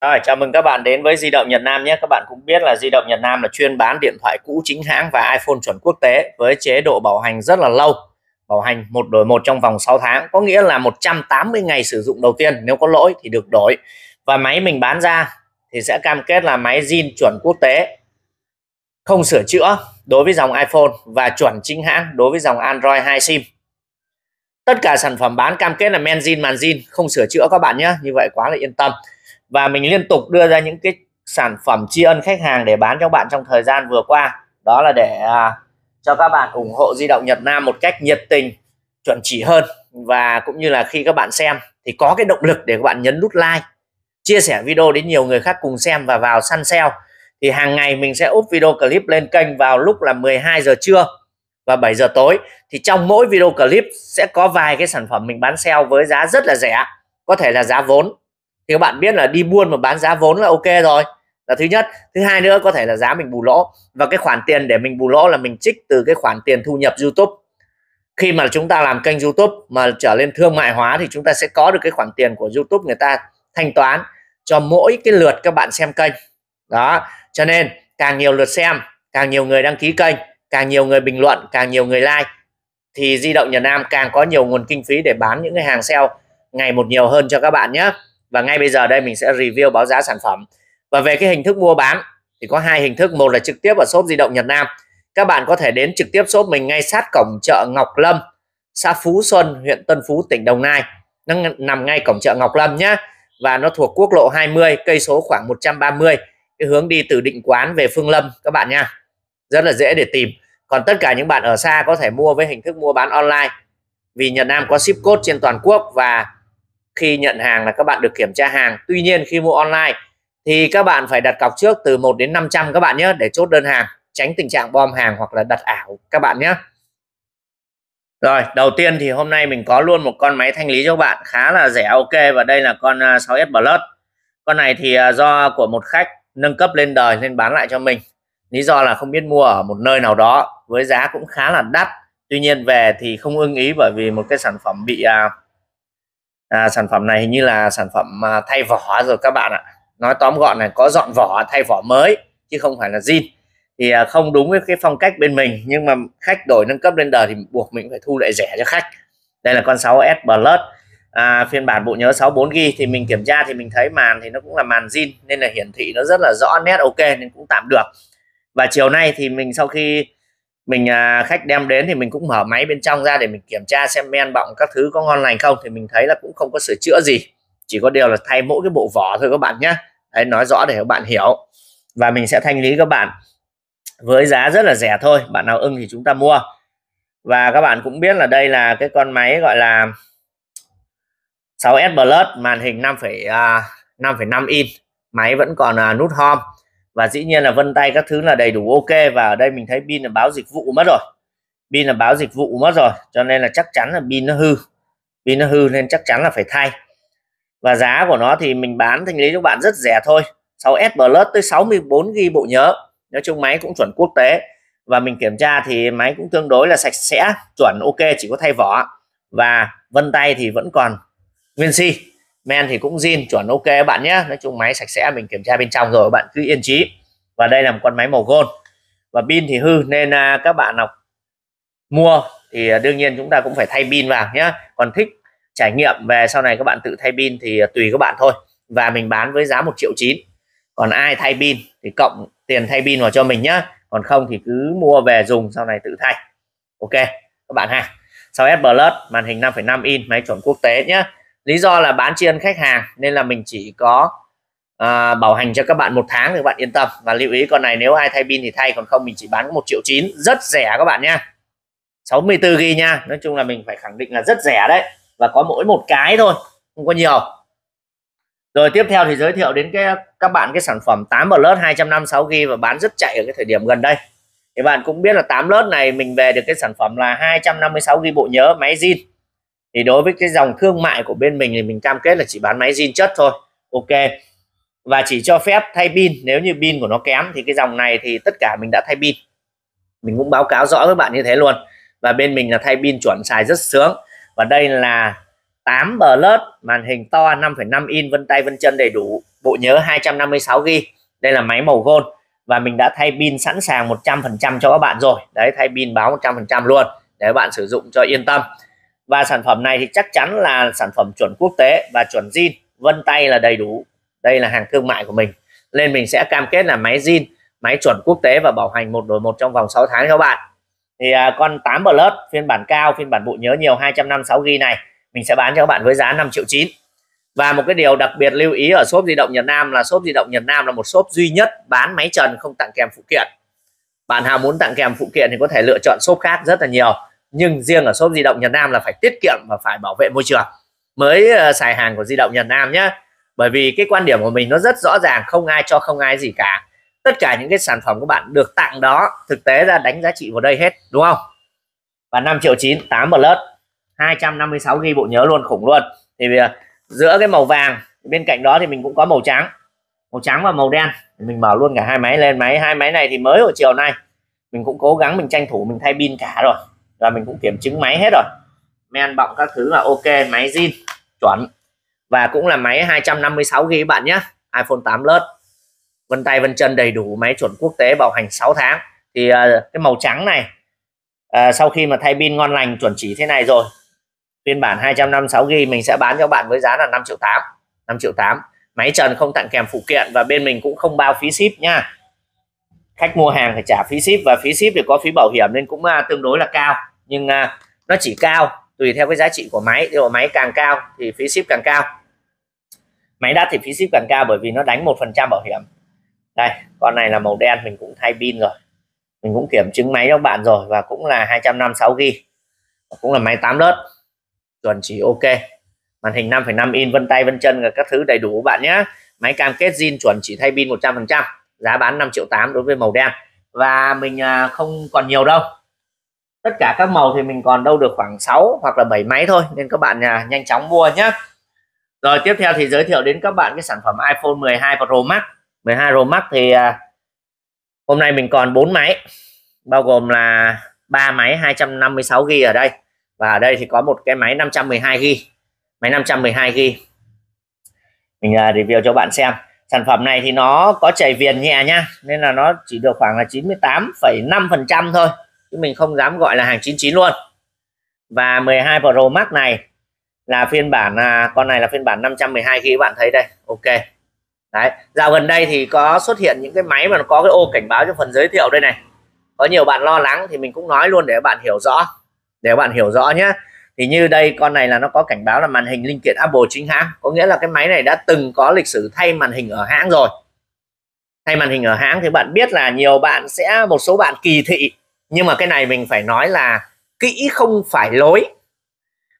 Rồi, chào mừng các bạn đến với Di động Nhật Nam nhé. Các bạn cũng biết là Di động Nhật Nam là chuyên bán điện thoại cũ chính hãng và iPhone chuẩn quốc tế với chế độ bảo hành rất là lâu. Bảo hành một đổi một trong vòng 6 tháng, có nghĩa là 180 ngày sử dụng đầu tiên nếu có lỗi thì được đổi. Và máy mình bán ra thì sẽ cam kết là máy zin chuẩn quốc tế. Không sửa chữa đối với dòng iPhone và chuẩn chính hãng đối với dòng Android 2 SIM. Tất cả sản phẩm bán cam kết là men zin màn zin, không sửa chữa các bạn nhé. Như vậy quá là yên tâm và mình liên tục đưa ra những cái sản phẩm tri ân khách hàng để bán cho bạn trong thời gian vừa qua đó là để à, cho các bạn ủng hộ di động Nhật Nam một cách nhiệt tình chuẩn chỉ hơn và cũng như là khi các bạn xem thì có cái động lực để các bạn nhấn nút like chia sẻ video đến nhiều người khác cùng xem và vào săn sale thì hàng ngày mình sẽ úp video clip lên kênh vào lúc là 12 giờ trưa và 7 giờ tối thì trong mỗi video clip sẽ có vài cái sản phẩm mình bán sale với giá rất là rẻ có thể là giá vốn thì các bạn biết là đi buôn mà bán giá vốn là ok rồi là thứ nhất thứ hai nữa có thể là giá mình bù lỗ và cái khoản tiền để mình bù lỗ là mình trích từ cái khoản tiền thu nhập youtube khi mà chúng ta làm kênh youtube mà trở lên thương mại hóa thì chúng ta sẽ có được cái khoản tiền của youtube người ta thanh toán cho mỗi cái lượt các bạn xem kênh đó cho nên càng nhiều lượt xem càng nhiều người đăng ký kênh càng nhiều người bình luận càng nhiều người like thì di động Nhật Nam càng có nhiều nguồn kinh phí để bán những cái hàng sale ngày một nhiều hơn cho các bạn nhé và ngay bây giờ đây mình sẽ review báo giá sản phẩm và về cái hình thức mua bán thì có hai hình thức một là trực tiếp ở shop di động Nhật Nam các bạn có thể đến trực tiếp shop mình ngay sát cổng chợ Ngọc Lâm xã Phú Xuân huyện Tân Phú tỉnh Đồng Nai nó nằm ngay cổng chợ Ngọc Lâm nhé và nó thuộc quốc lộ 20 cây số khoảng 130 cái hướng đi từ Định Quán về Phương Lâm các bạn nha rất là dễ để tìm còn tất cả những bạn ở xa có thể mua với hình thức mua bán online vì Nhật Nam có ship code trên toàn quốc và khi nhận hàng là các bạn được kiểm tra hàng tuy nhiên khi mua online thì các bạn phải đặt cọc trước từ 1 đến 500 các bạn nhé để chốt đơn hàng tránh tình trạng bom hàng hoặc là đặt ảo các bạn nhé rồi đầu tiên thì hôm nay mình có luôn một con máy thanh lý cho các bạn khá là rẻ ok và đây là con 6S à, Plus con này thì à, do của một khách nâng cấp lên đời nên bán lại cho mình lý do là không biết mua ở một nơi nào đó với giá cũng khá là đắt tuy nhiên về thì không ưng ý bởi vì một cái sản phẩm bị à, à, sản phẩm này hình như là sản phẩm à, thay vỏ rồi các bạn ạ nói tóm gọn này có dọn vỏ thay vỏ mới chứ không phải là zin thì à, không đúng với cái phong cách bên mình nhưng mà khách đổi nâng cấp lên đời thì buộc mình phải thu lại rẻ cho khách đây là con 6S Plus à, phiên bản bộ nhớ 64GB thì mình kiểm tra thì mình thấy màn thì nó cũng là màn zin nên là hiển thị nó rất là rõ nét ok nên cũng tạm được và chiều nay thì mình sau khi mình à, khách đem đến thì mình cũng mở máy bên trong ra để mình kiểm tra xem men bọng các thứ có ngon lành không thì mình thấy là cũng không có sửa chữa gì chỉ có điều là thay mỗi cái bộ vỏ thôi các bạn nhé đấy nói rõ để các bạn hiểu và mình sẽ thanh lý các bạn với giá rất là rẻ thôi bạn nào ưng thì chúng ta mua và các bạn cũng biết là đây là cái con máy gọi là 6S Plus màn hình 5,5 5 in máy vẫn còn à, nút home và dĩ nhiên là vân tay các thứ là đầy đủ ok và ở đây mình thấy pin là báo dịch vụ mất rồi pin là báo dịch vụ mất rồi cho nên là chắc chắn là pin nó hư pin nó hư nên chắc chắn là phải thay và giá của nó thì mình bán thanh lý cho bạn rất rẻ thôi 6S Plus tới 64 GB bộ nhớ nói chung máy cũng chuẩn quốc tế và mình kiểm tra thì máy cũng tương đối là sạch sẽ chuẩn ok chỉ có thay vỏ và vân tay thì vẫn còn nguyên si men thì cũng zin chuẩn ok bạn nhé nói chung máy sạch sẽ mình kiểm tra bên trong rồi bạn cứ yên trí và đây là một con máy màu gold và pin thì hư nên à, các bạn nào mua thì à, đương nhiên chúng ta cũng phải thay pin vào nhé còn thích trải nghiệm về sau này các bạn tự thay pin thì à, tùy các bạn thôi và mình bán với giá một triệu chín còn ai thay pin thì cộng tiền thay pin vào cho mình nhé. còn không thì cứ mua về dùng sau này tự thay ok các bạn ha Sau s màn hình 5,5 in máy chuẩn quốc tế nhé lý do là bán tri ân khách hàng nên là mình chỉ có à, bảo hành cho các bạn một tháng thì các bạn yên tâm và lưu ý con này nếu ai thay pin thì thay còn không mình chỉ bán một triệu chín rất rẻ các bạn nhá 64 ghi nha Nói chung là mình phải khẳng định là rất rẻ đấy và có mỗi một cái thôi không có nhiều rồi tiếp theo thì giới thiệu đến cái các bạn cái sản phẩm 8 Plus 256 g và bán rất chạy ở cái thời điểm gần đây thì bạn cũng biết là 8 lớp này mình về được cái sản phẩm là 256 g bộ nhớ máy zin thì đối với cái dòng thương mại của bên mình thì mình cam kết là chỉ bán máy zin chất thôi ok và chỉ cho phép thay pin nếu như pin của nó kém thì cái dòng này thì tất cả mình đã thay pin mình cũng báo cáo rõ với bạn như thế luôn và bên mình là thay pin chuẩn xài rất sướng và đây là 8 bờ lớt màn hình to 5,5 in vân tay vân chân đầy đủ bộ nhớ 256 g đây là máy màu gold và mình đã thay pin sẵn sàng 100% cho các bạn rồi đấy thay pin báo 100% luôn để bạn sử dụng cho yên tâm và sản phẩm này thì chắc chắn là sản phẩm chuẩn quốc tế và chuẩn zin vân tay là đầy đủ đây là hàng thương mại của mình nên mình sẽ cam kết là máy zin máy chuẩn quốc tế và bảo hành một đổi một trong vòng 6 tháng các bạn thì à, con 8 Plus phiên bản cao phiên bản bộ nhớ nhiều 256 g này mình sẽ bán cho các bạn với giá 5 triệu 9 và một cái điều đặc biệt lưu ý ở shop di động Nhật Nam là shop di động Nhật Nam là một shop duy nhất bán máy trần không tặng kèm phụ kiện bạn nào muốn tặng kèm phụ kiện thì có thể lựa chọn shop khác rất là nhiều nhưng riêng ở shop di động Nhật Nam là phải tiết kiệm và phải bảo vệ môi trường mới ờ, xài hàng của di động Nhật Nam nhé bởi vì cái quan điểm của mình nó rất rõ ràng không ai cho không ai gì cả tất cả những cái sản phẩm của bạn được tặng đó thực tế ra đánh giá trị vào đây hết đúng không và 5 triệu 9 8 plus 256 ghi bộ nhớ luôn khủng luôn thì ờ, giữa cái màu vàng bên cạnh đó thì mình cũng có màu trắng màu trắng và màu đen mình mở luôn cả hai máy lên máy hai máy này thì mới ở chiều nay mình cũng cố gắng mình tranh thủ mình thay pin cả rồi rồi mình cũng kiểm chứng máy hết rồi men bọng các thứ là ok máy zin chuẩn và cũng là máy 256 GB bạn nhé iPhone 8 Plus vân tay vân chân đầy đủ máy chuẩn quốc tế bảo hành 6 tháng thì uh, cái màu trắng này uh, sau khi mà thay pin ngon lành chuẩn chỉ thế này rồi phiên bản 256 GB mình sẽ bán cho bạn với giá là 5 triệu tám, năm triệu tám, máy trần không tặng kèm phụ kiện và bên mình cũng không bao phí ship nha khách mua hàng phải trả phí ship và phí ship thì có phí bảo hiểm nên cũng à, tương đối là cao nhưng à, nó chỉ cao tùy theo cái giá trị của máy nếu máy càng cao thì phí ship càng cao máy đắt thì phí ship càng cao bởi vì nó đánh một phần trăm bảo hiểm đây con này là màu đen mình cũng thay pin rồi mình cũng kiểm chứng máy cho các bạn rồi và cũng là 256 g cũng là máy 8 lớp chuẩn chỉ ok màn hình 5,5 in vân tay vân chân và các thứ đầy đủ bạn nhé máy cam kết zin chuẩn chỉ thay pin 100 phần trăm giá bán 5 triệu 8 đối với màu đen và mình à, không còn nhiều đâu tất cả các màu thì mình còn đâu được khoảng 6 hoặc là 7 máy thôi nên các bạn à, nhanh chóng mua nhé rồi tiếp theo thì giới thiệu đến các bạn cái sản phẩm iPhone 12 Pro Max 12 Pro Max thì à, hôm nay mình còn 4 máy bao gồm là 3 máy 256GB ở đây và ở đây thì có một cái máy 512GB máy 512GB mình à, review cho bạn xem sản phẩm này thì nó có chảy viền nhẹ nha nên là nó chỉ được khoảng là 98,5% thôi chứ mình không dám gọi là hàng 99 luôn và 12 Pro Max này là phiên bản à, con này là phiên bản 512 khi các bạn thấy đây ok đấy dạo gần đây thì có xuất hiện những cái máy mà nó có cái ô cảnh báo cho phần giới thiệu đây này có nhiều bạn lo lắng thì mình cũng nói luôn để bạn hiểu rõ để bạn hiểu rõ nhé thì như đây con này là nó có cảnh báo là màn hình linh kiện Apple chính hãng có nghĩa là cái máy này đã từng có lịch sử thay màn hình ở hãng rồi thay màn hình ở hãng thì bạn biết là nhiều bạn sẽ một số bạn kỳ thị nhưng mà cái này mình phải nói là kỹ không phải lối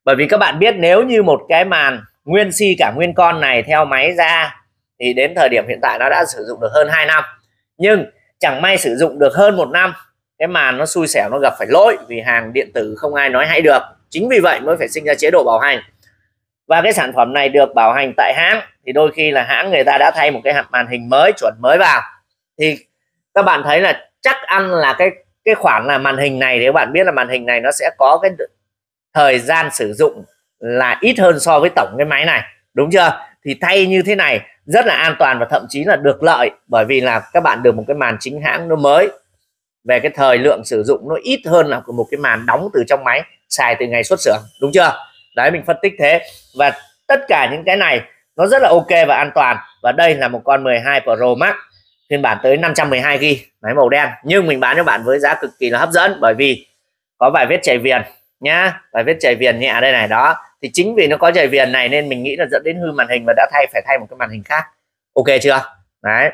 bởi vì các bạn biết nếu như một cái màn nguyên si cả nguyên con này theo máy ra thì đến thời điểm hiện tại nó đã sử dụng được hơn 2 năm nhưng chẳng may sử dụng được hơn một năm cái màn nó xui xẻo nó gặp phải lỗi vì hàng điện tử không ai nói hay được chính vì vậy mới phải sinh ra chế độ bảo hành và cái sản phẩm này được bảo hành tại hãng thì đôi khi là hãng người ta đã thay một cái hạt màn hình mới chuẩn mới vào thì các bạn thấy là chắc ăn là cái cái khoản là màn hình này thì bạn biết là màn hình này nó sẽ có cái thời gian sử dụng là ít hơn so với tổng cái máy này đúng chưa thì thay như thế này rất là an toàn và thậm chí là được lợi bởi vì là các bạn được một cái màn chính hãng nó mới về cái thời lượng sử dụng nó ít hơn là một cái màn đóng từ trong máy xài từ ngày xuất xưởng đúng chưa đấy mình phân tích thế và tất cả những cái này nó rất là ok và an toàn và đây là một con 12 Pro Max phiên bản tới 512 GB máy màu đen nhưng mình bán cho bạn với giá cực kỳ là hấp dẫn bởi vì có vài vết chảy viền nhá vài vết chảy viền nhẹ đây này đó thì chính vì nó có chảy viền này nên mình nghĩ là dẫn đến hư màn hình và đã thay phải thay một cái màn hình khác ok chưa đấy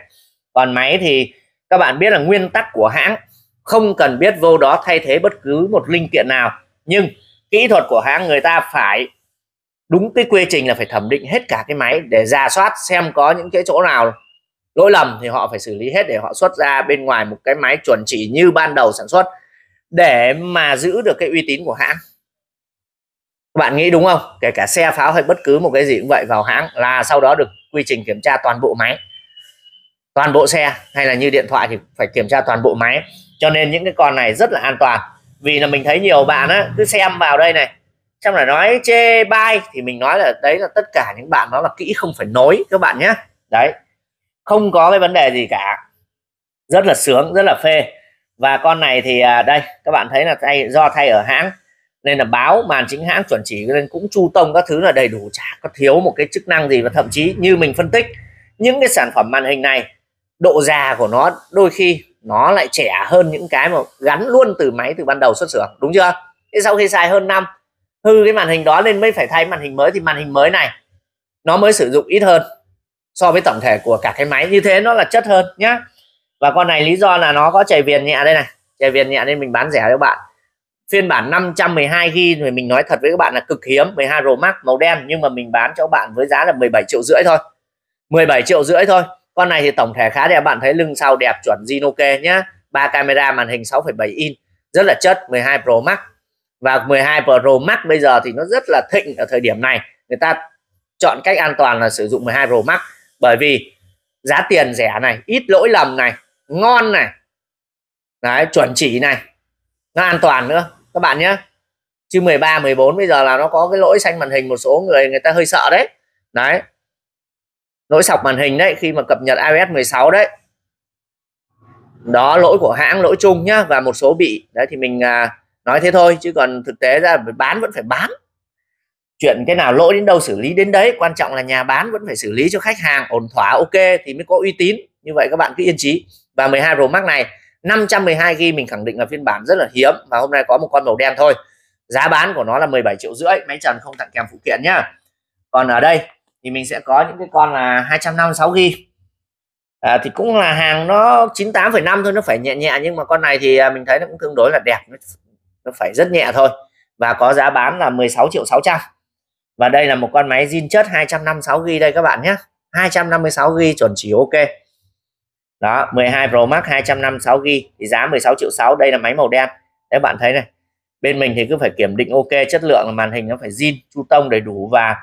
còn máy thì các bạn biết là nguyên tắc của hãng không cần biết vô đó thay thế bất cứ một linh kiện nào nhưng kỹ thuật của hãng người ta phải đúng cái quy trình là phải thẩm định hết cả cái máy để ra soát xem có những cái chỗ nào lỗi lầm thì họ phải xử lý hết để họ xuất ra bên ngoài một cái máy chuẩn chỉ như ban đầu sản xuất để mà giữ được cái uy tín của hãng bạn nghĩ đúng không kể cả xe pháo hay bất cứ một cái gì cũng vậy vào hãng là sau đó được quy trình kiểm tra toàn bộ máy toàn bộ xe hay là như điện thoại thì phải kiểm tra toàn bộ máy cho nên những cái con này rất là an toàn vì là mình thấy nhiều bạn á cứ xem vào đây này xong là nói chê bai thì mình nói là đấy là tất cả những bạn nó là kỹ không phải nối các bạn nhé đấy không có cái vấn đề gì cả rất là sướng rất là phê và con này thì à, đây các bạn thấy là thay do thay ở hãng nên là báo màn chính hãng chuẩn chỉ nên cũng chu tông các thứ là đầy đủ chả có thiếu một cái chức năng gì và thậm chí như mình phân tích những cái sản phẩm màn hình này độ già của nó đôi khi nó lại trẻ hơn những cái mà gắn luôn từ máy từ ban đầu xuất xưởng đúng chưa thế sau khi xài hơn năm hư cái màn hình đó nên mới phải thay màn hình mới thì màn hình mới này nó mới sử dụng ít hơn so với tổng thể của cả cái máy như thế nó là chất hơn nhá và con này lý do là nó có chảy viền nhẹ đây này chảy viền nhẹ nên mình bán rẻ cho bạn phiên bản 512 g thì mình nói thật với các bạn là cực hiếm 12 Pro Max màu đen nhưng mà mình bán cho các bạn với giá là 17 triệu rưỡi thôi 17 triệu rưỡi thôi con này thì tổng thể khá đẹp bạn thấy lưng sau đẹp chuẩn Zinoke nhá ba camera màn hình 6,7 in rất là chất 12 Pro Max và 12 Pro Max bây giờ thì nó rất là thịnh ở thời điểm này người ta chọn cách an toàn là sử dụng 12 Pro Max bởi vì giá tiền rẻ này ít lỗi lầm này ngon này đấy chuẩn chỉ này nó an toàn nữa các bạn nhé chứ 13 14 bây giờ là nó có cái lỗi xanh màn hình một số người người ta hơi sợ đấy đấy lỗi sọc màn hình đấy khi mà cập nhật iOS 16 đấy đó lỗi của hãng lỗi chung nhá và một số bị đấy thì mình à, nói thế thôi chứ còn thực tế ra bán vẫn phải bán chuyện cái nào lỗi đến đâu xử lý đến đấy quan trọng là nhà bán vẫn phải xử lý cho khách hàng ổn thỏa ok thì mới có uy tín như vậy các bạn cứ yên trí và 12 Pro Max này 512 GB mình khẳng định là phiên bản rất là hiếm và hôm nay có một con màu đen thôi giá bán của nó là 17 triệu rưỡi máy trần không tặng kèm phụ kiện nhá còn ở đây thì mình sẽ có những cái con là 256GB à, thì cũng là hàng nó 98,5 thôi nó phải nhẹ nhẹ nhưng mà con này thì à, mình thấy nó cũng tương đối là đẹp nó phải rất nhẹ thôi và có giá bán là 16 triệu 600 và đây là một con máy zin chất 256GB đây các bạn nhé 256GB chuẩn chỉ ok đó 12 Pro Max 256GB thì giá 16 triệu 6 đây là máy màu đen các bạn thấy này bên mình thì cứ phải kiểm định ok chất lượng là màn hình nó phải zin chu tông đầy đủ và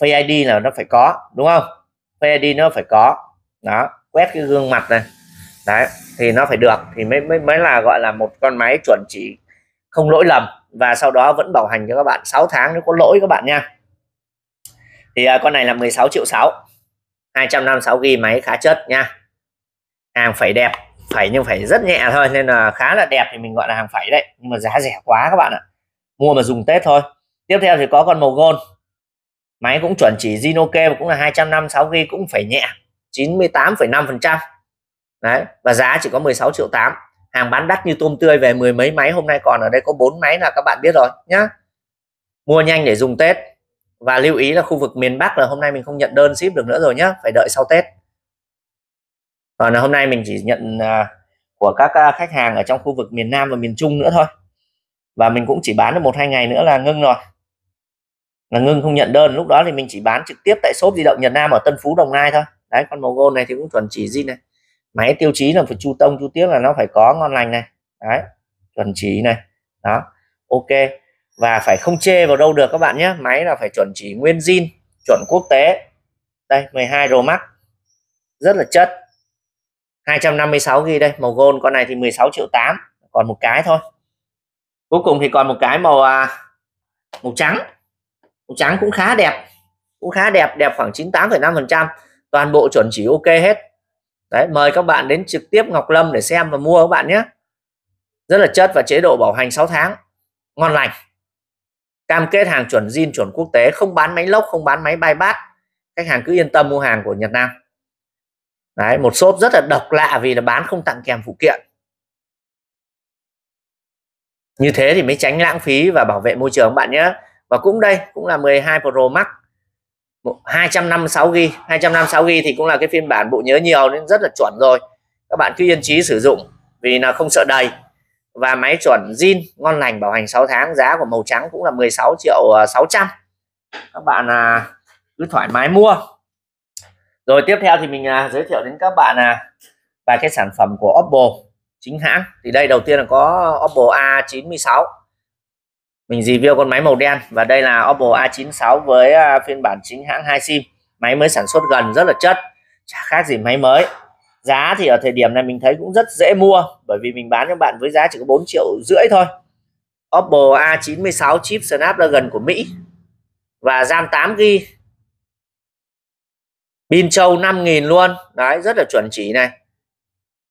face id là nó phải có đúng không face id nó phải có đó quét cái gương mặt này đấy thì nó phải được thì mới mới mới là gọi là một con máy chuẩn chỉ không lỗi lầm và sau đó vẫn bảo hành cho các bạn 6 tháng nếu có lỗi các bạn nha thì à, con này là 16 triệu 6 256 ghi máy khá chất nha hàng phải đẹp phải nhưng phải rất nhẹ thôi nên là khá là đẹp thì mình gọi là hàng phải đấy nhưng mà giá rẻ quá các bạn ạ mua mà dùng tết thôi tiếp theo thì có con màu gold máy cũng chuẩn chỉ Zinoke và cũng là 256 g cũng phải nhẹ 98,5% đấy và giá chỉ có 16 triệu 8 hàng bán đắt như tôm tươi về mười mấy máy hôm nay còn ở đây có bốn máy là các bạn biết rồi nhá mua nhanh để dùng Tết và lưu ý là khu vực miền Bắc là hôm nay mình không nhận đơn ship được nữa rồi nhá phải đợi sau Tết còn là hôm nay mình chỉ nhận à, của các à, khách hàng ở trong khu vực miền Nam và miền Trung nữa thôi và mình cũng chỉ bán được một hai ngày nữa là ngưng rồi là ngưng không nhận đơn lúc đó thì mình chỉ bán trực tiếp tại shop di động Nhật Nam ở Tân Phú Đồng Nai thôi đấy con màu gold này thì cũng chuẩn chỉ zin này máy tiêu chí là phải chu tông chu tiết là nó phải có ngon lành này đấy chuẩn chỉ này đó ok và phải không chê vào đâu được các bạn nhé máy là phải chuẩn chỉ nguyên zin chuẩn quốc tế đây 12 Pro Max rất là chất 256 ghi đây màu gold con này thì 16 triệu 8 còn một cái thôi cuối cùng thì còn một cái màu à, màu trắng màu trắng cũng khá đẹp cũng khá đẹp đẹp khoảng 98,5% toàn bộ chuẩn chỉ ok hết đấy mời các bạn đến trực tiếp Ngọc Lâm để xem và mua các bạn nhé rất là chất và chế độ bảo hành 6 tháng ngon lành cam kết hàng chuẩn zin chuẩn quốc tế không bán máy lốc không bán máy bay bát khách hàng cứ yên tâm mua hàng của Nhật Nam đấy một shop rất là độc lạ vì là bán không tặng kèm phụ kiện như thế thì mới tránh lãng phí và bảo vệ môi trường bạn nhé và cũng đây cũng là 12 Pro Max 256 GB 256 GB thì cũng là cái phiên bản bộ nhớ nhiều nên rất là chuẩn rồi các bạn cứ yên chí sử dụng vì là không sợ đầy và máy chuẩn zin ngon lành bảo hành 6 tháng giá của màu trắng cũng là 16 triệu 600 ờ, các bạn à, cứ thoải mái mua rồi tiếp theo thì mình à, giới thiệu đến các bạn à vài cái sản phẩm của Oppo chính hãng thì đây đầu tiên là có Oppo A96 mình review con máy màu đen và đây là Oppo A96 với à, phiên bản chính hãng 2 sim máy mới sản xuất gần rất là chất chả khác gì máy mới giá thì ở thời điểm này mình thấy cũng rất dễ mua bởi vì mình bán cho bạn với giá chỉ có 4 triệu rưỡi thôi Oppo A96 chip Snapdragon của Mỹ và RAM 8 g pin trâu 5000 luôn đấy rất là chuẩn chỉ này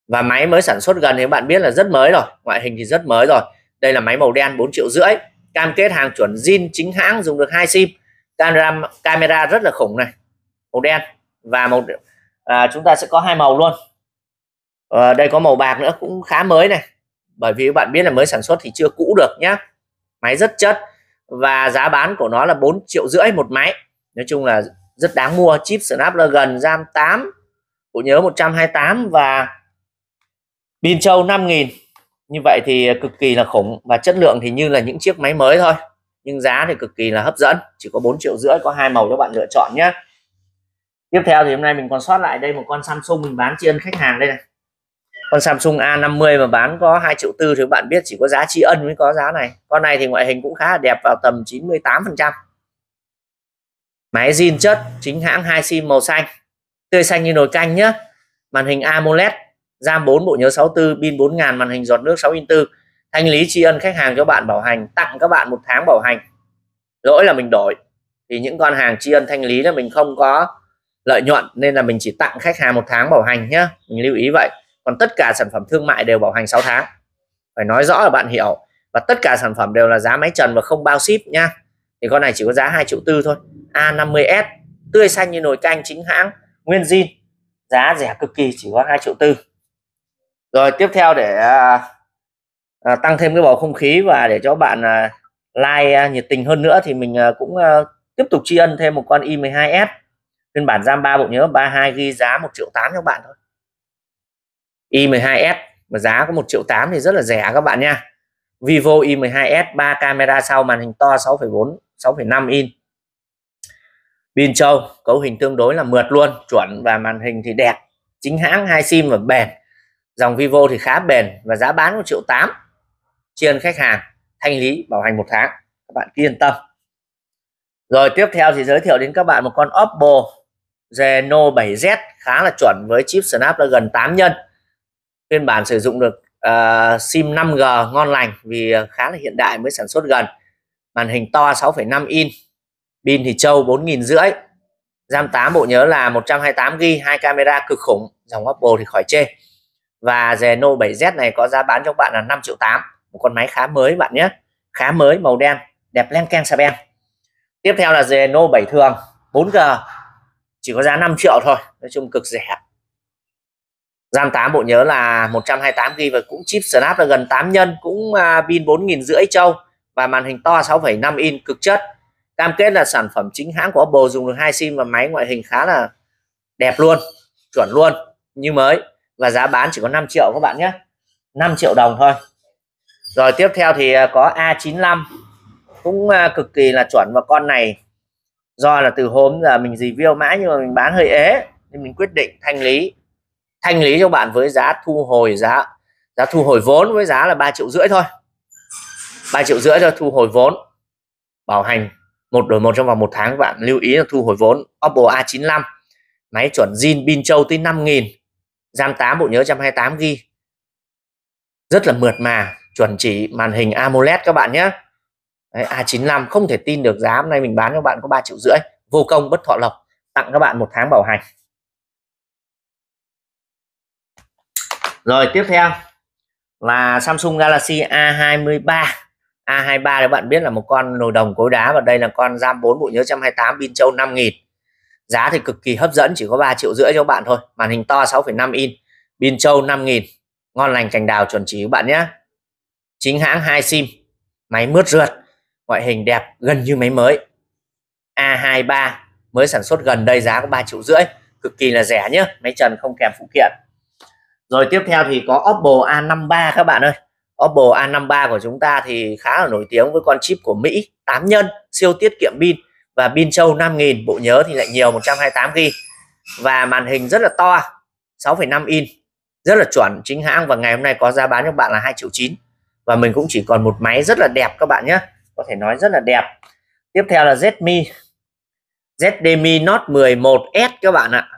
và máy mới sản xuất gần thì bạn biết là rất mới rồi ngoại hình thì rất mới rồi đây là máy màu đen 4 triệu rưỡi cam kết hàng chuẩn zin chính hãng dùng được hai sim camera camera rất là khủng này màu đen và màu à, chúng ta sẽ có hai màu luôn à, đây có màu bạc nữa cũng khá mới này bởi vì các bạn biết là mới sản xuất thì chưa cũ được nhá máy rất chất và giá bán của nó là 4 triệu rưỡi một máy nói chung là rất đáng mua chip Snapdragon RAM 8 bộ nhớ 128 và pin châu 5000 như vậy thì cực kỳ là khủng và chất lượng thì như là những chiếc máy mới thôi nhưng giá thì cực kỳ là hấp dẫn chỉ có 4 triệu rưỡi có hai màu cho bạn lựa chọn nhé tiếp theo thì hôm nay mình còn sót lại đây một con Samsung mình bán tri ân khách hàng đây này con Samsung A50 mà bán có 2 triệu tư thì bạn biết chỉ có giá tri ân mới có giá này con này thì ngoại hình cũng khá là đẹp vào tầm 98 phần trăm máy zin chất chính hãng hai sim màu xanh tươi xanh như nồi canh nhá màn hình AMOLED RAM 4 bộ nhớ 64 pin 4000 màn hình giọt nước 6 inch 4 thanh lý tri ân khách hàng cho bạn bảo hành tặng các bạn một tháng bảo hành lỗi là mình đổi thì những con hàng tri ân thanh lý là mình không có lợi nhuận nên là mình chỉ tặng khách hàng một tháng bảo hành nhé mình lưu ý vậy còn tất cả sản phẩm thương mại đều bảo hành 6 tháng phải nói rõ là bạn hiểu và tất cả sản phẩm đều là giá máy trần và không bao ship nha thì con này chỉ có giá 2 triệu tư thôi A50S tươi xanh như nồi canh chính hãng nguyên zin giá rẻ cực kỳ chỉ có 2 triệu tư rồi tiếp theo để à, à, tăng thêm cái bầu không khí và để cho bạn à, like à, nhiệt tình hơn nữa thì mình à, cũng à, tiếp tục tri ân thêm một con i12s phiên bản RAM 3 bộ nhớ 32 ghi giá 1 triệu 8 cho các bạn thôi i12s mà giá có 1 triệu 8 thì rất là rẻ các bạn nha Vivo i12s 3 camera sau màn hình to 6,4 6,5 in pin trâu cấu hình tương đối là mượt luôn chuẩn và màn hình thì đẹp chính hãng hai sim và bền dòng Vivo thì khá bền và giá bán một triệu tám trên khách hàng thanh lý bảo hành một tháng các bạn yên tâm rồi tiếp theo thì giới thiệu đến các bạn một con Oppo Reno 7Z khá là chuẩn với chip Snapdragon 8 nhân phiên bản sử dụng được uh, sim 5G ngon lành vì khá là hiện đại mới sản xuất gần màn hình to 6,5 in pin thì trâu 4.000 rưỡi RAM 8 bộ nhớ là 128GB hai camera cực khủng dòng Oppo thì khỏi chê và Reno 7Z này có giá bán cho các bạn là 5 triệu 8 một con máy khá mới bạn nhé khá mới màu đen đẹp len keng xà beng tiếp theo là Reno 7 thường 4G chỉ có giá 5 triệu thôi nói chung cực rẻ RAM 8 bộ nhớ là 128GB và cũng chip snap là gần 8 nhân cũng à, pin 4000 rưỡi châu và màn hình to 6,5 in cực chất cam kết là sản phẩm chính hãng của apple dùng được hai sim và máy ngoại hình khá là đẹp luôn chuẩn luôn như mới và giá bán chỉ có 5 triệu các bạn nhé 5 triệu đồng thôi rồi tiếp theo thì à, có A95 cũng à, cực kỳ là chuẩn và con này do là từ hôm giờ mình review mãi nhưng mà mình bán hơi ế nên mình quyết định thanh lý thanh lý cho bạn với giá thu hồi giá giá thu hồi vốn với giá là 3 triệu rưỡi thôi 3 triệu rưỡi cho thu hồi vốn bảo hành một đổi một trong vòng một tháng các bạn lưu ý là thu hồi vốn Oppo A95 máy chuẩn zin pin châu tới 5.000 RAM 8 bộ nhớ 128 GB rất là mượt mà chuẩn chỉ màn hình AMOLED các bạn nhé Đấy, A95 không thể tin được giá hôm nay mình bán cho bạn có 3 triệu rưỡi vô công bất thọ lộc tặng các bạn một tháng bảo hành rồi tiếp theo là Samsung Galaxy A23 A23 các bạn biết là một con nồi đồng cối đá và đây là con RAM 4 bộ nhớ 128 pin châu 5000 giá thì cực kỳ hấp dẫn chỉ có 3 triệu rưỡi cho các bạn thôi màn hình to 6,5 in pin châu 5.000 ngon lành cành đào chuẩn chỉ các bạn nhé chính hãng hai sim máy mướt rượt ngoại hình đẹp gần như máy mới A23 mới sản xuất gần đây giá có 3 triệu rưỡi cực kỳ là rẻ nhé máy trần không kèm phụ kiện rồi tiếp theo thì có Oppo A53 các bạn ơi Oppo A53 của chúng ta thì khá là nổi tiếng với con chip của Mỹ 8 nhân siêu tiết kiệm pin và pin sâu 5000 bộ nhớ thì lại nhiều 128 g và màn hình rất là to 6,5 in rất là chuẩn chính hãng và ngày hôm nay có giá bán cho bạn là 2 triệu 9 và mình cũng chỉ còn một máy rất là đẹp các bạn nhé có thể nói rất là đẹp tiếp theo là Zmi Zdmi Note 11s các bạn ạ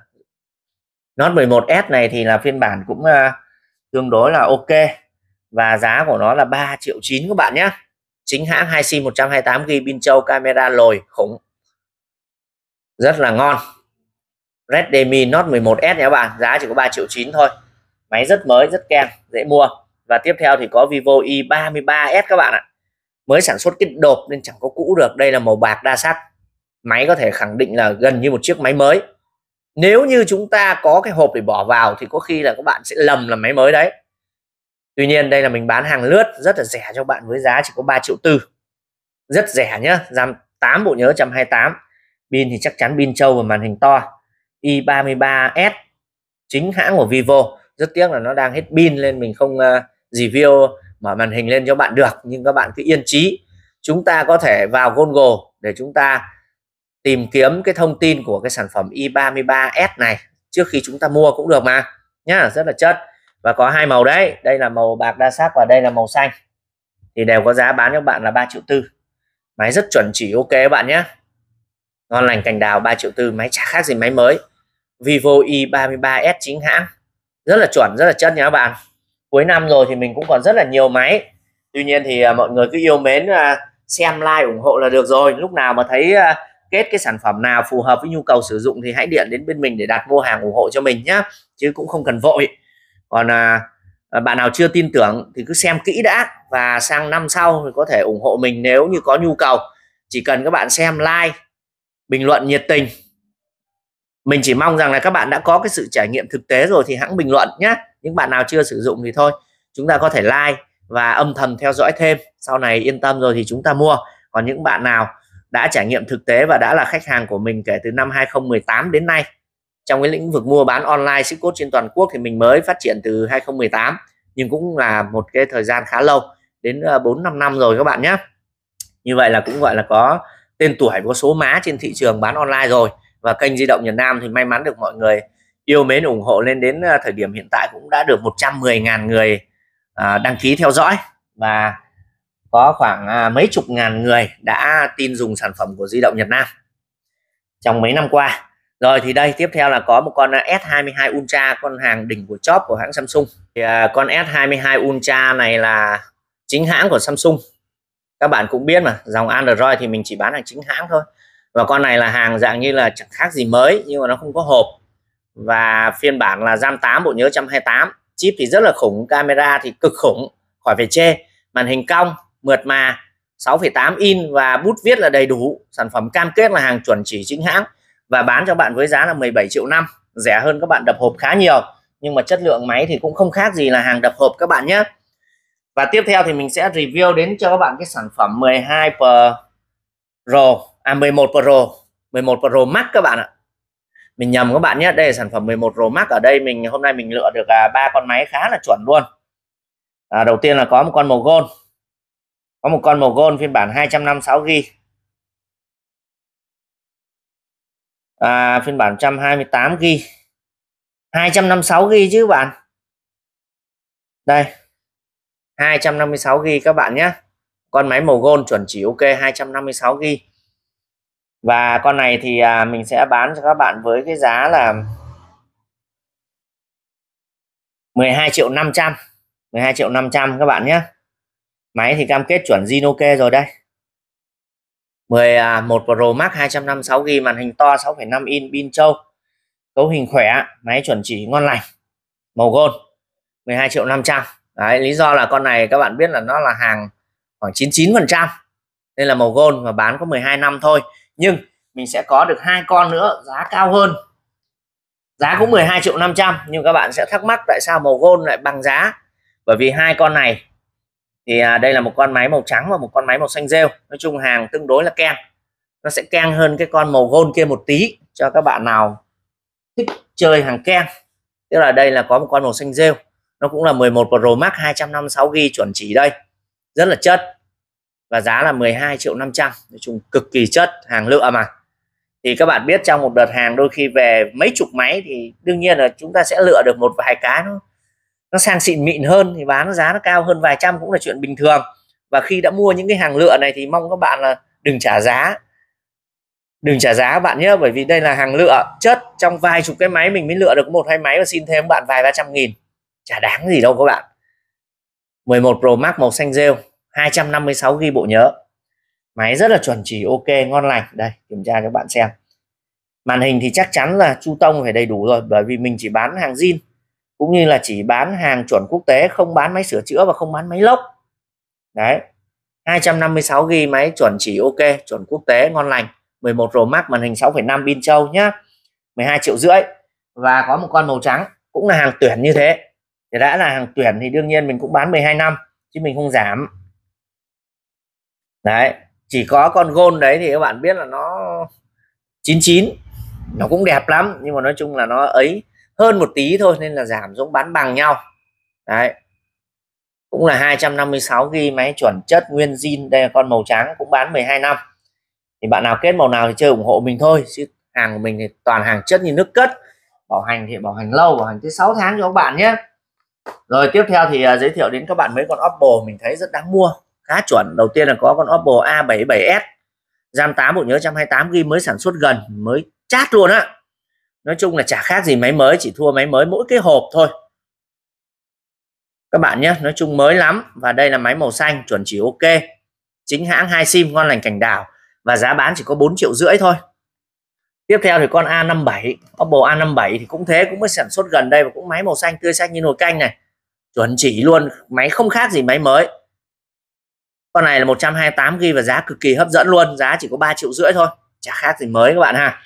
Note 11s này thì là phiên bản cũng uh, tương đối là ok và giá của nó là 3 triệu 9 các bạn nhé chính hãng 2 sim 128 g pin châu camera lồi khủng rất là ngon Redmi Note 11S nhé các bạn giá chỉ có 3 triệu 9 thôi máy rất mới rất keng dễ mua và tiếp theo thì có Vivo i33s các bạn ạ mới sản xuất cái đột nên chẳng có cũ được đây là màu bạc đa sắc máy có thể khẳng định là gần như một chiếc máy mới nếu như chúng ta có cái hộp để bỏ vào thì có khi là các bạn sẽ lầm là máy mới đấy Tuy nhiên đây là mình bán hàng lướt rất là rẻ cho bạn với giá chỉ có 3 triệu tư rất rẻ nhá giảm 8 bộ nhớ 128 pin thì chắc chắn pin trâu và màn hình to i33s chính hãng của Vivo rất tiếc là nó đang hết pin nên mình không uh, review mở màn hình lên cho bạn được nhưng các bạn cứ yên trí chúng ta có thể vào Google để chúng ta tìm kiếm cái thông tin của cái sản phẩm i33s này trước khi chúng ta mua cũng được mà nhá rất là chất và có hai màu đấy đây là màu bạc đa sắc và đây là màu xanh thì đều có giá bán cho bạn là 3 triệu tư máy rất chuẩn chỉ ok bạn nhé ngon lành cành đào 3 triệu tư máy chả khác gì máy mới Vivo i33s chính hãng rất là chuẩn rất là chất nha các bạn cuối năm rồi thì mình cũng còn rất là nhiều máy tuy nhiên thì uh, mọi người cứ yêu mến uh, xem like ủng hộ là được rồi lúc nào mà thấy uh, kết cái sản phẩm nào phù hợp với nhu cầu sử dụng thì hãy điện đến bên mình để đặt mua hàng ủng hộ cho mình nhé chứ cũng không cần vội còn à, bạn nào chưa tin tưởng thì cứ xem kỹ đã và sang năm sau thì có thể ủng hộ mình nếu như có nhu cầu chỉ cần các bạn xem like bình luận nhiệt tình mình chỉ mong rằng là các bạn đã có cái sự trải nghiệm thực tế rồi thì hãng bình luận nhé những bạn nào chưa sử dụng thì thôi chúng ta có thể like và âm thầm theo dõi thêm sau này yên tâm rồi thì chúng ta mua còn những bạn nào đã trải nghiệm thực tế và đã là khách hàng của mình kể từ năm 2018 đến nay trong cái lĩnh vực mua bán online ship code trên toàn quốc thì mình mới phát triển từ 2018 nhưng cũng là một cái thời gian khá lâu đến 4 ờ, 5 năm rồi các bạn nhé như vậy là cũng gọi là có tên tuổi có số má trên thị trường bán online rồi và kênh di động Nhật Nam thì may mắn được mọi người yêu mến ủng hộ lên đến à, thời điểm hiện tại cũng đã được 110.000 người à, đăng ký theo dõi và có khoảng à, mấy chục ngàn người đã tin dùng sản phẩm của di động Nhật Nam trong mấy năm qua rồi thì đây tiếp theo là có một con S22 Ultra con hàng đỉnh của chóp của hãng Samsung thì con S22 Ultra này là chính hãng của Samsung các bạn cũng biết mà dòng Android thì mình chỉ bán hàng chính hãng thôi và con này là hàng dạng như là chẳng khác gì mới nhưng mà nó không có hộp và phiên bản là RAM 8 bộ nhớ 128 chip thì rất là khủng camera thì cực khủng khỏi phải chê màn hình cong mượt mà 6,8 in và bút viết là đầy đủ sản phẩm cam kết là hàng chuẩn chỉ chính hãng và bán cho bạn với giá là 17 triệu năm rẻ hơn các bạn đập hộp khá nhiều nhưng mà chất lượng máy thì cũng không khác gì là hàng đập hộp các bạn nhé và tiếp theo thì mình sẽ review đến cho các bạn cái sản phẩm 12 Pro à 11 Pro 11 Pro Max các bạn ạ mình nhầm các bạn nhé đây là sản phẩm 11 Pro Max ở đây mình hôm nay mình lựa được à, ba con máy khá là chuẩn luôn à, đầu tiên là có một con màu gold có một con màu gold phiên bản 256 g à, phiên bản 128 g 256 g chứ bạn đây 256GB các bạn nhé con máy màu gold chuẩn chỉ ok 256GB và con này thì à, mình sẽ bán cho các bạn với cái giá là 12 triệu 500 12 triệu 500 các bạn nhé máy thì cam kết chuẩn Zinoke rồi đây 11 à, Pro Max 256GB màn hình to 6,5 in pin châu, cấu hình khỏe máy chuẩn chỉ ngon lành màu gold 12 triệu 500 Đấy, lý do là con này các bạn biết là nó là hàng khoảng 99 phần trăm nên là màu gold và bán có 12 năm thôi nhưng mình sẽ có được hai con nữa giá cao hơn giá cũng 12 triệu 500 nhưng các bạn sẽ thắc mắc tại sao màu gold lại bằng giá bởi vì hai con này thì à, đây là một con máy màu trắng và một con máy màu xanh rêu nói chung hàng tương đối là keng nó sẽ keng hơn cái con màu gold kia một tí cho các bạn nào thích chơi hàng keng tức là đây là có một con màu xanh rêu nó cũng là 11 Pro Max 256 GB chuẩn chỉ đây rất là chất và giá là 12 triệu 500 nói chung cực kỳ chất hàng lựa mà thì các bạn biết trong một đợt hàng đôi khi về mấy chục máy thì đương nhiên là chúng ta sẽ lựa được một vài cái nó nó sang xịn mịn hơn thì bán giá nó cao hơn vài trăm cũng là chuyện bình thường và khi đã mua những cái hàng lựa này thì mong các bạn là đừng trả giá đừng trả giá bạn nhé bởi vì đây là hàng lựa chất trong vài chục cái máy mình mới lựa được một hai máy và xin thêm bạn vài ba trăm nghìn chả đáng gì đâu các bạn 11 Pro Max màu xanh rêu 256 ghi bộ nhớ máy rất là chuẩn chỉ ok ngon lành đây kiểm tra cho bạn xem màn hình thì chắc chắn là chu tông phải đầy đủ rồi bởi vì mình chỉ bán hàng zin cũng như là chỉ bán hàng chuẩn quốc tế không bán máy sửa chữa và không bán máy lốc đấy 256 ghi máy chuẩn chỉ ok chuẩn quốc tế ngon lành 11 Pro Max màn hình 6,5 pin trâu nhá 12 triệu rưỡi và có một con màu trắng cũng là hàng tuyển như thế thì đã là hàng tuyển thì đương nhiên mình cũng bán 12 năm chứ mình không giảm đấy chỉ có con gôn đấy thì các bạn biết là nó 99 nó cũng đẹp lắm nhưng mà nói chung là nó ấy hơn một tí thôi nên là giảm giống bán bằng nhau đấy cũng là 256 ghi máy chuẩn chất nguyên zin đây là con màu trắng cũng bán 12 năm thì bạn nào kết màu nào thì chơi ủng hộ mình thôi chứ hàng của mình thì toàn hàng chất như nước cất bảo hành thì bảo hành lâu bảo hành tới 6 tháng cho các bạn nhé rồi tiếp theo thì uh, giới thiệu đến các bạn mấy con Oppo mình thấy rất đáng mua khá chuẩn đầu tiên là có con Oppo A77s RAM 8 bộ nhớ 128 GB mới sản xuất gần mới chát luôn á nói chung là chả khác gì máy mới chỉ thua máy mới mỗi cái hộp thôi các bạn nhé nói chung mới lắm và đây là máy màu xanh chuẩn chỉ ok chính hãng hai sim ngon lành cảnh đào và giá bán chỉ có 4 triệu rưỡi thôi tiếp theo thì con A57 Oppo A57 thì cũng thế cũng mới sản xuất gần đây và cũng máy màu xanh tươi xanh như nồi canh này chuẩn chỉ luôn máy không khác gì máy mới con này là 128 GB và giá cực kỳ hấp dẫn luôn giá chỉ có 3 triệu rưỡi thôi chả khác gì mới các bạn ha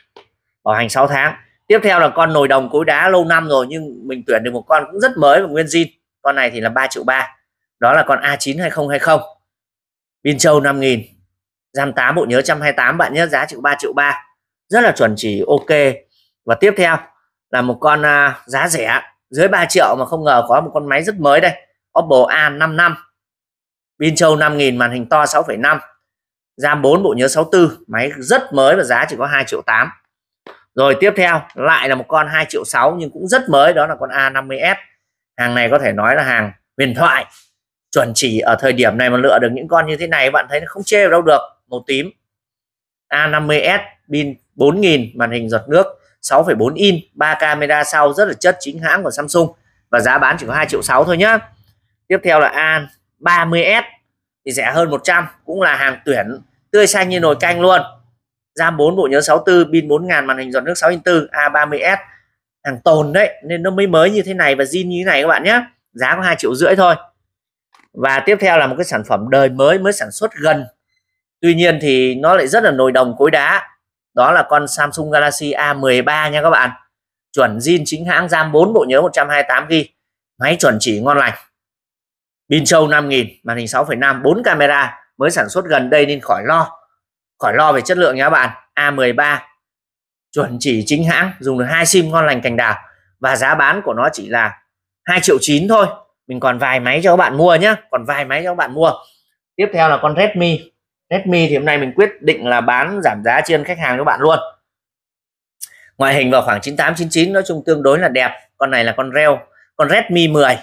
bảo hành 6 tháng tiếp theo là con nồi đồng cối đá lâu năm rồi nhưng mình tuyển được một con cũng rất mới và nguyên zin con này thì là 3 triệu 3 đó là con A9 2020 pin châu 5000 RAM 8 bộ nhớ 128 bạn nhé giá chỉ có 3 triệu 3 rất là chuẩn chỉ ok và tiếp theo là một con uh, giá rẻ dưới 3 triệu mà không ngờ có một con máy rất mới đây Oppo A55 pin châu 5000 màn hình to 6,5 RAM 4 bộ nhớ 64 máy rất mới và giá chỉ có 2 triệu 8 rồi tiếp theo lại là một con 2 triệu 6 nhưng cũng rất mới đó là con A50S hàng này có thể nói là hàng huyền thoại chuẩn chỉ ở thời điểm này mà lựa được những con như thế này bạn thấy nó không chê đâu được màu tím A50s pin 4000 màn hình giọt nước 6,4 in 3 camera sau rất là chất chính hãng của Samsung và giá bán chỉ có 2 triệu 6 thôi nhá tiếp theo là A30s thì rẻ hơn 100 cũng là hàng tuyển tươi xanh như nồi canh luôn RAM 4 bộ nhớ 64 pin 4000 màn hình giọt nước 6 inch 4 A30s hàng tồn đấy nên nó mới mới như thế này và zin như thế này các bạn nhé giá có 2 triệu rưỡi thôi và tiếp theo là một cái sản phẩm đời mới mới sản xuất gần tuy nhiên thì nó lại rất là nồi đồng cối đá đó là con Samsung Galaxy A13 nha các bạn chuẩn zin chính hãng RAM 4 bộ nhớ 128GB máy chuẩn chỉ ngon lành pin sâu 5000 màn hình 6,5 4 camera mới sản xuất gần đây nên khỏi lo khỏi lo về chất lượng nha các bạn A13 chuẩn chỉ chính hãng dùng được hai sim ngon lành cành đào và giá bán của nó chỉ là 2 triệu 9 thôi mình còn vài máy cho các bạn mua nhé còn vài máy cho các bạn mua tiếp theo là con Redmi Redmi thì hôm nay mình quyết định là bán giảm giá trên khách hàng các bạn luôn ngoại hình vào khoảng 98 99 nói chung tương đối là đẹp con này là con reo con Redmi 10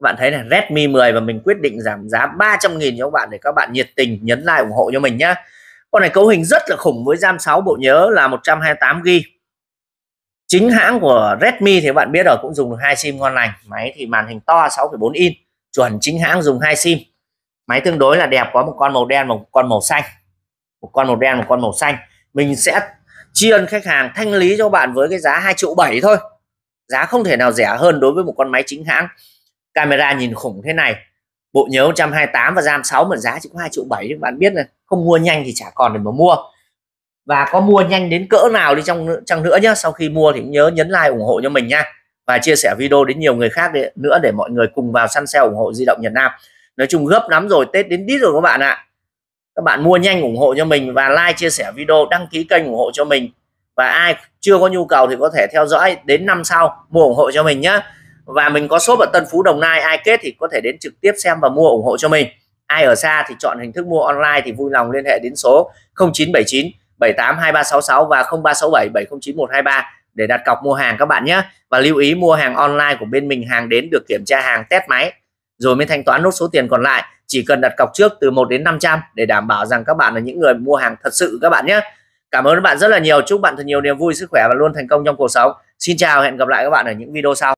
bạn thấy là Redmi 10 và mình quyết định giảm giá 300.000 cho các bạn để các bạn nhiệt tình nhấn like ủng hộ cho mình nhé con này cấu hình rất là khủng với RAM 6 bộ nhớ là 128GB chính hãng của Redmi thì bạn biết rồi cũng dùng được hai sim ngon lành máy thì màn hình to 6,4 in chuẩn chính hãng dùng hai sim máy tương đối là đẹp có một con màu đen một con màu xanh một con màu đen một con màu xanh mình sẽ chia khách hàng thanh lý cho bạn với cái giá 2 triệu 7 thôi giá không thể nào rẻ hơn đối với một con máy chính hãng camera nhìn khủng thế này bộ nhớ 128 và RAM 6 mà giá chỉ có 2 triệu 7 các bạn biết là không mua nhanh thì chả còn để mà mua và có mua nhanh đến cỡ nào đi trong chăng nữa nhé sau khi mua thì nhớ nhấn like ủng hộ cho mình nha và chia sẻ video đến nhiều người khác nữa để mọi người cùng vào săn xe ủng hộ di động Việt Nam nói chung gấp lắm rồi tết đến đít rồi các bạn ạ các bạn mua nhanh ủng hộ cho mình và like chia sẻ video đăng ký kênh ủng hộ cho mình và ai chưa có nhu cầu thì có thể theo dõi đến năm sau mua ủng hộ cho mình nhé và mình có shop ở Tân Phú Đồng Nai ai kết thì có thể đến trực tiếp xem và mua ủng hộ cho mình ai ở xa thì chọn hình thức mua online thì vui lòng liên hệ đến số 0979 782366 và 0367 709123 để đặt cọc mua hàng các bạn nhé và lưu ý mua hàng online của bên mình hàng đến được kiểm tra hàng test máy rồi mới thanh toán nốt số tiền còn lại chỉ cần đặt cọc trước từ 1 đến 500 để đảm bảo rằng các bạn là những người mua hàng thật sự các bạn nhé cảm ơn các bạn rất là nhiều chúc bạn thật nhiều niềm vui sức khỏe và luôn thành công trong cuộc sống xin chào hẹn gặp lại các bạn ở những video sau